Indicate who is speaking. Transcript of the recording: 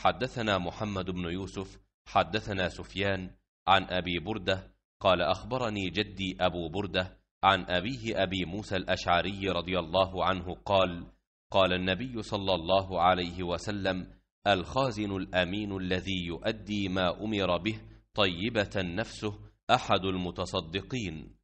Speaker 1: حدثنا محمد بن يوسف
Speaker 2: حدثنا سفيان عن أبي بردة قال أخبرني جدي أبو بردة عن أبيه أبي موسى الأشعري رضي الله عنه قال قال النبي صلى الله عليه وسلم الخازن الأمين الذي يؤدي ما أمر به طيبة نفسه أحد المتصدقين